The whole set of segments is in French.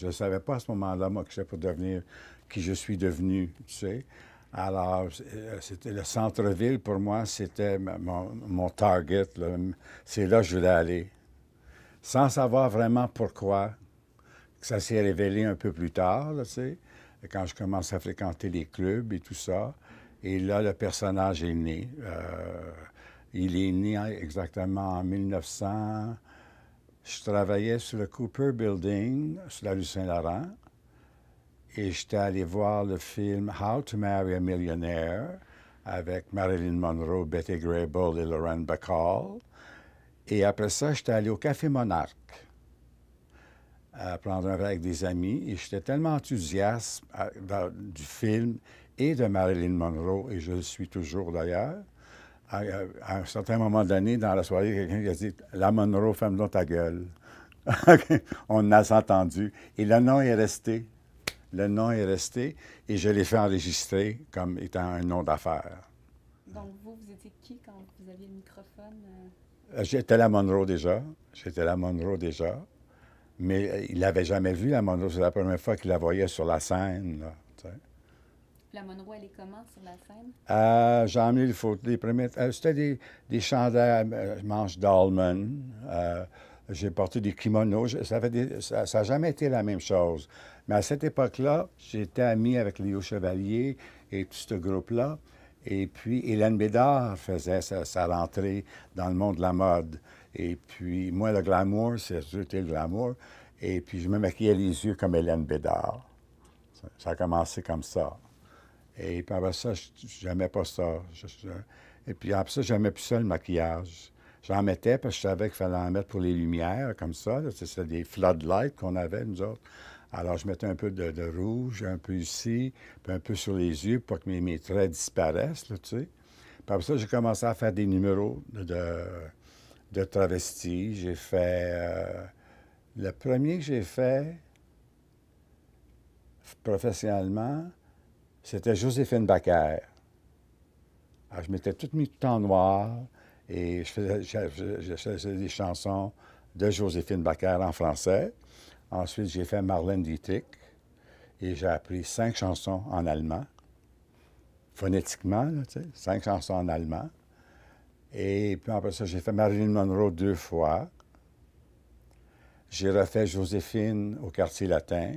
Je ne savais pas à ce moment-là, moi, que j'étais pour devenir qui je suis devenu, tu sais. Alors, euh, c'était le centre-ville, pour moi, c'était mon, target. C'est là que je voulais aller. Sans savoir vraiment pourquoi, ça s'est révélé un peu plus tard, tu sais, quand je commence à fréquenter les clubs et tout ça. Et là, le personnage est né. Euh, il est né exactement en 1900. Je travaillais sur le Cooper Building, sur la rue Saint-Laurent, et j'étais allé voir le film How to Marry a Millionaire avec Marilyn Monroe, Betty Grable et Lauren Bacall. Et après ça, j'étais allé au Café Monarque à prendre un verre avec des amis et j'étais tellement enthousiaste euh, du film et de Marilyn Monroe, et je le suis toujours d'ailleurs, à, un certain moment donné, dans la soirée, quelqu'un a dit La Monroe, ferme nous ta gueule. On a entendu. Et le nom est resté. Le nom est resté et je l'ai fait enregistrer comme étant un nom d'affaires. Donc, vous, vous étiez qui quand vous aviez le microphone? Euh? Euh, j'étais la Monroe déjà. J'étais la Monroe déjà. Mais euh, il n'avait jamais vu la Monroe. C'est la première fois qu'il la voyait sur la scène. La Monroe, elle est comment sur la scène? Euh, j'ai emmené les photos des premiers. Euh, c'était des, des euh, manches d'Allman. J'ai porté des kimonos. Ça n'a jamais été la même chose. Mais à cette époque-là, j'étais ami avec Léo Chevalier et tout ce groupe-là. Et puis, Hélène Bédard faisait sa, rentrée dans le monde de la mode. Et puis, moi, le glamour, c'est c'est le glamour. Et puis, je me maquillais les yeux comme Hélène Bédard. ça a commencé comme ça. Et puis après ça, n'aimais pas ça. Et puis après ça, n'aimais plus ça, le maquillage. J'en mettais parce que je savais qu'il fallait en mettre pour les lumières, comme ça. C'était des floodlights qu'on avait, nous autres. Alors, je mettais un peu de, rouge, un peu ici, puis un peu sur les yeux pour que mes, traits disparaissent, tu sais. Puis après ça, j'ai commencé à faire des numéros de, de, travestis. J'ai fait... Euh, le premier que j'ai fait professionnellement, c'était Joséphine Baker. je m'étais tout mis tout en noir et je faisais, des chansons de Joséphine Baker en français. Ensuite, j'ai fait Marlène Dietrich et j'ai appris cinq chansons en allemand, phonétiquement, cinq chansons en allemand. Et puis après ça, j'ai fait Marilyn Monroe deux fois. J'ai refait Joséphine au quartier latin.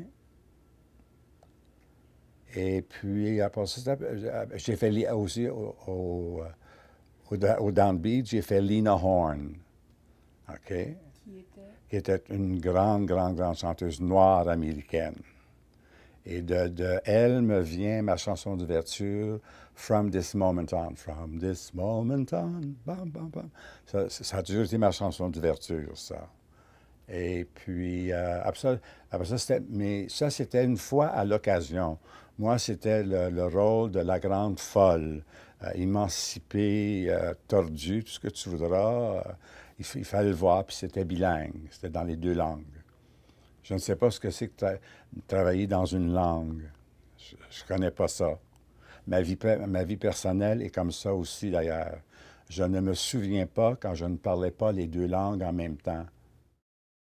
Et puis, après euh, euh, j'ai fait aussi au, au, euh, Beach, j'ai fait Lina Horn. Qui était? une grande, grande, grande chanteuse noire américaine. Et de, elle me vient ma chanson d'ouverture, From This Moment On. From This Moment On. Ça, ça a toujours été ma chanson d'ouverture, ça. Et puis, euh, après ça, c'était mais ça, c'était une fois à l'occasion. Moi, c'était le, rôle de la grande folle, euh, émancipée, euh, tordue, tout ce que tu voudras. Il, fallait le voir, puis c'était bilingue, c'était dans les deux langues. Je ne sais pas ce que c'est que travailler dans une langue. Je ne connais pas ça. Ma ma vie personnelle est comme ça aussi, d'ailleurs. Je ne me souviens pas quand je ne parlais pas les deux langues en même temps.